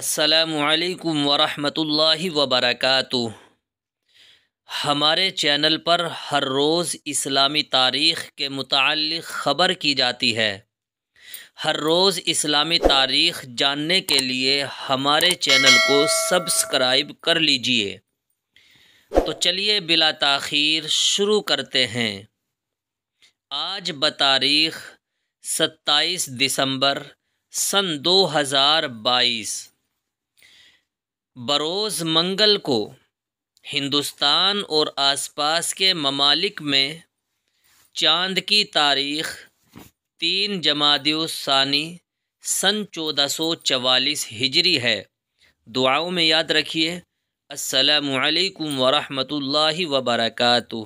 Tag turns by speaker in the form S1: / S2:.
S1: السلام علیکم ورحمۃ اللہ وبرکاتہ ہمارے چینل پر ہر روز اسلامی تاریخ کے متعلق خبر کی جاتی ہے ہر روز اسلامی تاریخ جاننے کے لیے ہمارے چینل کو سبسکرائب کر لیجئے تو چلیے بلا تاخیر شروع کرتے ہیں آج بتاریخ ستائیس دسمبر سن دو ہزار بائیس بروز منگل کو ہندوستان اور آس پاس کے ممالک میں چاند کی تاریخ تین جمادی الثانی ثانی سن چودہ سو چوالیس ہجری ہے دعاؤں میں یاد رکھیے السلام علیکم ورحمۃ اللہ وبرکاتہ